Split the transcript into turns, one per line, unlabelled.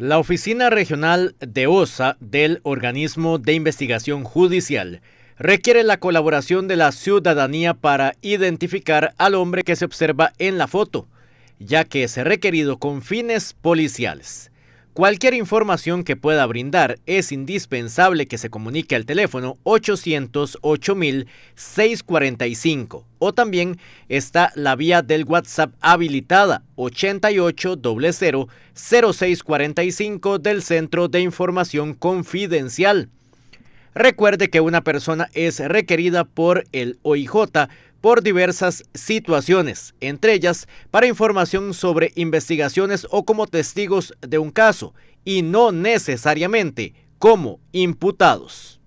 La Oficina Regional de OSA del Organismo de Investigación Judicial requiere la colaboración de la ciudadanía para identificar al hombre que se observa en la foto, ya que es requerido con fines policiales. Cualquier información que pueda brindar es indispensable que se comunique al teléfono 808-645 o también está la vía del WhatsApp habilitada 8800-0645 del Centro de Información Confidencial Recuerde que una persona es requerida por el OIJ por diversas situaciones, entre ellas para información sobre investigaciones o como testigos de un caso, y no necesariamente como imputados.